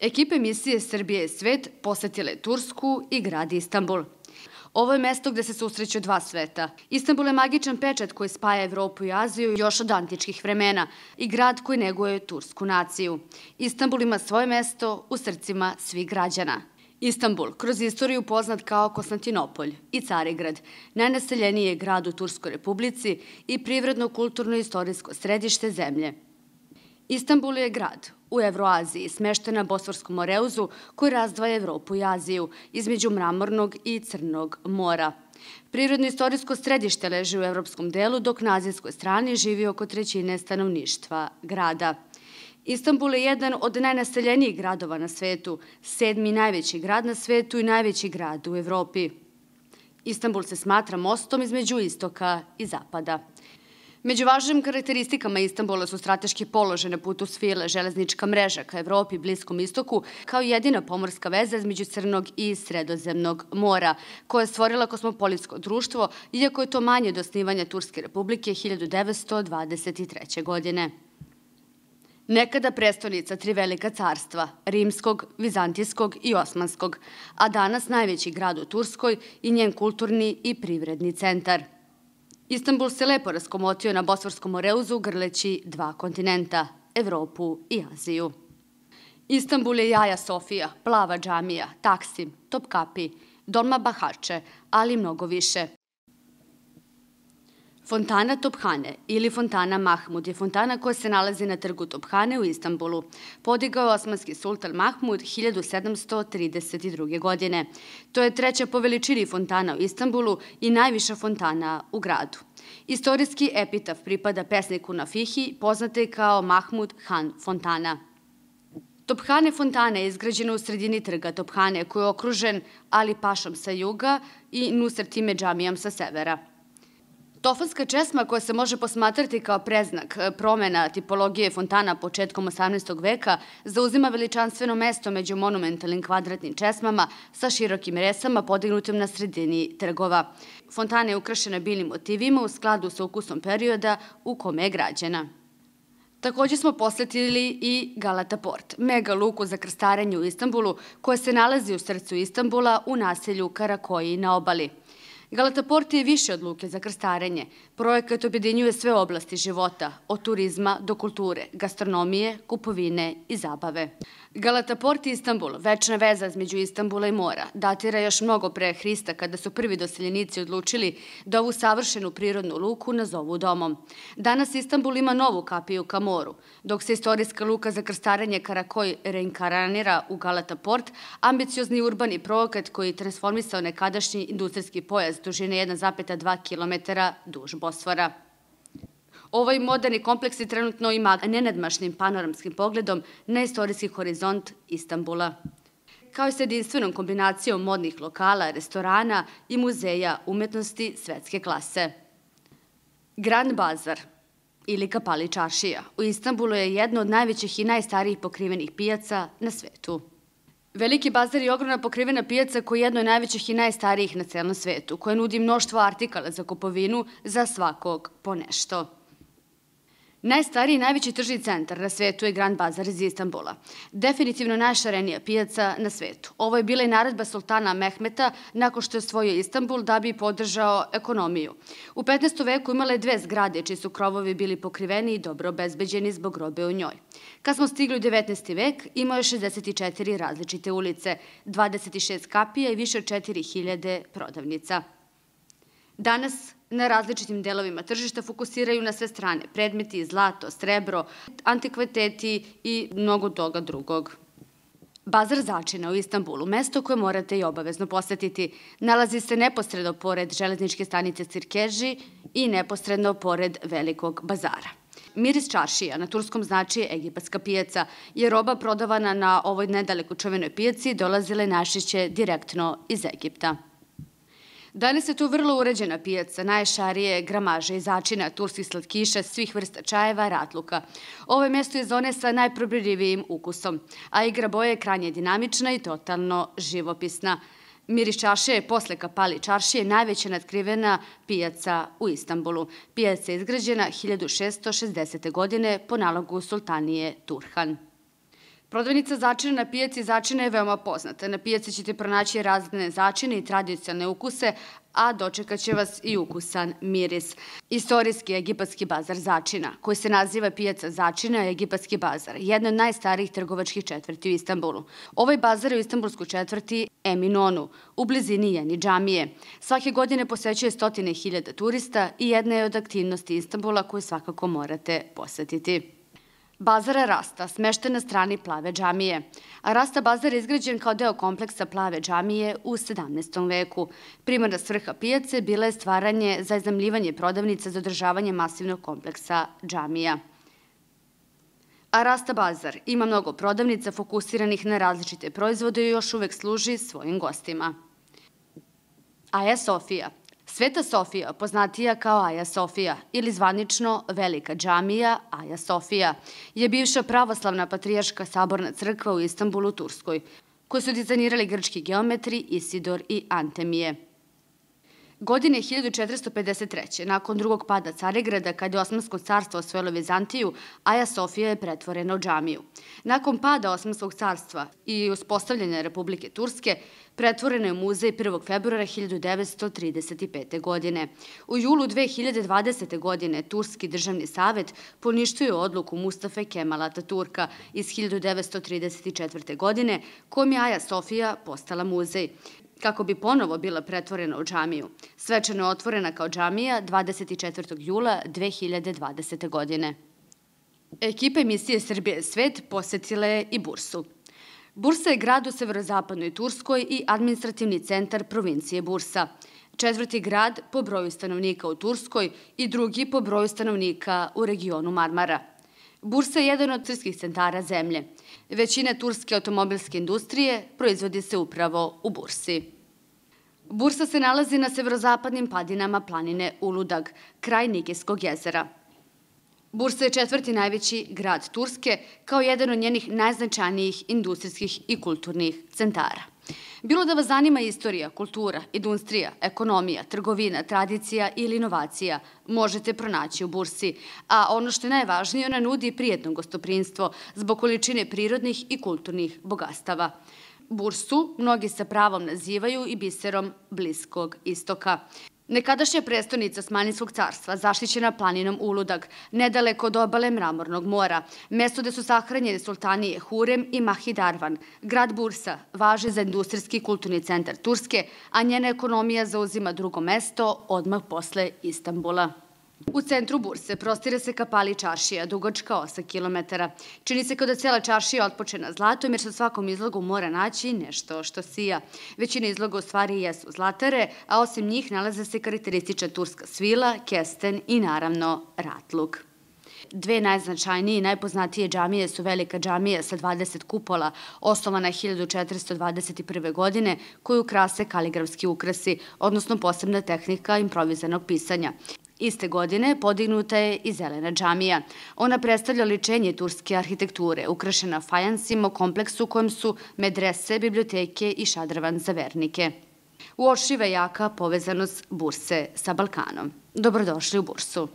Ekipe misije Srbije i svet posetile Tursku i grad Istanbul. Ovo je mesto gde se susreću dva sveta. Istanbul je magičan pečat koji spaja Evropu i Aziju još od antičkih vremena i grad koji neguje tursku naciju. Istanbul ima svoje mesto u srcima svih građana. Istanbul, kroz istoriju poznat kao Konstantinopolj i Carigrad, najnaseljeniji je grad u Turskoj republici i privredno-kulturno-istorijsko središte zemlje. Istanbul je grad u Evroaziji, smešten na Bosforskom oreuzu koji razdvaja Evropu i Aziju između Mramornog i Crnog mora. Prirodno-istorijsko središte leži u evropskom delu, dok na azijskoj strani živi oko trećine stanovništva grada. Istanbul je jedan od najnaseljenijih gradova na svetu, sedmi najveći grad na svetu i najveći grad u Evropi. Istanbul se smatra mostom između istoka i zapada. Među važnim karakteristikama Istanbula su strateški položaj na putu svile, železnička mreža ka Evropi i Bliskom istoku, kao jedina pomorska veza između Crnog i Sredozemnog mora, koja je stvorila kosmopolitsko društvo, iako je to manje do osnivanja Turske republike 1923. godine. Nekada prestonica tri velika carstva, rimskog, vizantijskog i osmanskog, a danas najveći grad u Turskoj i njen kulturni i privredni centar – Istanbul se lepo raskomotio na Bosforskom oreuzu grleći dva kontinenta, Evropu i Aziju. Istanbul je jaja Sofija, plava džamija, Taksim, Topkapi, Dolma Bahače, ali mnogo više – Fontana Tophane ili Fontana Mahmud je fontana koja se nalazi na trgu Tophane u Istanbulu. Podigao je osmanski sultan Mahmud 1732. godine. To je treća po veličini fontana u Istanbulu i najviša fontana u gradu. Istorijski epitaf pripada pesniku Fihi, poznate kao Mahmud Han Fontana. Tophane fontana je izgrađena u sredini trga Tophane koji je okružen Ali Pašom sa juga i Nusretime džamijom sa severa. Tofanska česma koja se može posmatrati kao preznak e, promena tipologije fontana početkom 18. veka zauzima veličanstveno mesto među monumentalnim kvadratnim česmama sa širokim resama podignutim na sredini trgova. Fontana je ukrašena biljnim motivima u skladu sa ukusom perioda u kome je građena. Takođe smo posetili i Galata Port, mega luku za krstarenje u Istanbulu, koja se nalazi u srcu Istanbula u naselju Karakoji na obali. Galataport je više od luke za krstarenje. Projekat objedinjuje sve oblasti života, od turizma do kulture, gastronomije, kupovine i zabave. Galataport i Istanbul, večna veza između Istanbula i mora, datira još mnogo pre Hrista kada su prvi doseljenici odlučili da ovu savršenu prirodnu luku nazovu domom. Danas Istanbul ima novu kapiju ka moru, dok se istorijska luka za krstarenje Karakoj reinkaranira u Galataport, ambiciozni urbani projekat koji je transformisao nekadašnji industrijski pojas dužine 1,2 km duž Bosfora. Ovaj moderni kompleks je trenutno ima nenadmašnim panoramskim pogledom na istorijski horizont Istambula kao i s jedinstvenom kombinacijom modnih lokala, restorana i muzeja umetnosti svetske klase. Grand Bazar ili Kapali Čašija u Istanbulu je jedno od najvećih i najstarijih pokrivenih pijaca na svetu. Veliki bazar je ogromna pokrivena pijaca koja je jedno od najvećih i najstarijih na celom svetu, koja nudi mnoštvo artikala za kupovinu za svakog po nešto. Najstariji i najveći tržni centar na svetu je Grand Bazar iz Istambula. Definitivno najšarenija pijaca na svetu. Ovo je bila i naredba sultana Mehmeta nakon što je svojio Istambul da bi podržao ekonomiju. U 15. veku imala je dve zgrade čiji su krovovi bili pokriveni i dobro obezbeđeni zbog robe u njoj. Kad smo stigli u 19. vek, imao je 64 različite ulice, 26 kapija i više od 4000 prodavnica. Danas, na različitim delovima tržišta fokusiraju na sve strane, predmeti, zlato, srebro, antikviteti i mnogo toga drugog. Bazar začina u Istanbulu, mesto koje morate i obavezno posetiti, nalazi se neposredno pored železničke stanice Cirkeži i neposredno pored velikog bazara. Miris čaršija na turskom znači egipatska pijaca, je roba prodavana na ovoj nedaleko čuvenoj pijaci dolazile našiće direktno iz Egipta. Danas je tu vrlo uređena pijaca, najšarije gramaže i začina, turskih slatkiša, svih vrsta čajeva, ratluka. Ovo je mesto je zone sa najprobirljivijim ukusom, a igra boje je kranje dinamična i totalno živopisna. Miris čaše je posle kapali čaršije najveća nadkrivena pijaca u Istanbulu. Pijaca je izgrađena 1660. godine po nalogu sultanije Turhan. Prodavnica začina na pijaci začina je veoma poznata. Na pijaci ćete pronaći razne začine i tradicionalne ukuse, a dočekat će vas i ukusan miris. Istorijski egipatski bazar začina, koji se naziva pijaca začina je egipatski bazar, jedna od najstarijih trgovačkih četvrti u Istanbulu. Ovaj bazar je u istanbulskoj četvrti Eminonu, u blizini Jeni džamije. Svake godine posećuje stotine hiljada turista i jedna je od aktivnosti Istanbula koju svakako morate posetiti. Bazara Rasta, smešten na strani Plave džamije. A Rasta bazar je izgrađen kao deo kompleksa Plave džamije u 17. veku. Primarna svrha pijace bila je stvaranje za iznamljivanje prodavnica za održavanje masivnog kompleksa džamija. Arasta Bazar ima mnogo prodavnica fokusiranih na različite proizvode i još uvek služi svojim gostima. A je Sofija, Sveta Sofija, poznatija kao Aja Sofija ili zvanično Velika džamija Aja Sofija, je bivša pravoslavna patrijaška saborna crkva u Istanbulu, Turskoj, koju su dizajnirali grčki geometri Isidor i Antemije. Godine 1453. nakon drugog pada Carigrada, kada je Osmansko carstvo osvojilo Vizantiju, Aja Sofija je pretvorena u džamiju. Nakon pada Osmanskog carstva i uspostavljanja Republike Turske, pretvorena je muzej 1. februara 1935. godine. U julu 2020. godine Turski državni savet poništio odluku Mustafe Kemala Ataturka iz 1934. godine, kom je Aja Sofija postala muzej kako bi ponovo bila pretvorena u džamiju. Svečano je otvorena kao džamija 24. jula 2020. godine. Ekipa emisije Srbije Svet posetila je i Bursu. Bursa je grad u severozapadnoj Turskoj i administrativni centar provincije Bursa. Četvrti grad po broju stanovnika u Turskoj i drugi po broju stanovnika u regionu Marmara. Bursa je jedan od turskih centara zemlje. Većina turske automobilske industrije proizvodi se upravo u Bursi. Bursa se nalazi na severozapadnim padinama planine Uludag, kraj Nigijskog jezera. Bursa je četvrti najveći grad Turske kao jedan od njenih najznačajnijih industrijskih i kulturnih centara. Bilo da vas zanima istorija, kultura, industrija, ekonomija, trgovina, tradicija ili inovacija, možete pronaći u bursi. A ono što je najvažnije, ona nudi prijedno gostoprinstvo zbog količine prirodnih i kulturnih bogastava. Bursu mnogi sa pravom nazivaju i biserom Bliskog istoka. Nekadašnja prestonica Smanijskog carstva, zaštićena planinom Uludag, nedaleko od obale Mramornog mora, mesto gde su sahranjene sultanije Hurem i Mahidarvan, grad Bursa, važe za industrijski i kulturni centar Turske, a njena ekonomija zauzima drugo mesto odmah posle Istambula. U centru Burse prostire se kapali čaršija, dugačka 8 kilometara. Čini se kao da cela čaršija otpočena zlatom, jer se svakom izlogu mora naći nešto što sija. Većina izloga u stvari jesu zlatare, a osim njih nalaze se karakteristična turska svila, kesten i naravno ratluk. Dve najznačajnije i najpoznatije džamije su Velika džamija sa 20 kupola, osnovana 1421. godine, koju krase kaligrafski ukrasi, odnosno posebna tehnika improvizanog pisanja. Iste godine podignuta je i Zelena džamija. Ona predstavlja ličenje turske arhitekture, ukrašena fajansima o kompleksu u kojem su medrese, biblioteke i šadrvan za vernike. Uošiva jaka povezanost Burse sa Balkanom. Dobrodošli u Bursu.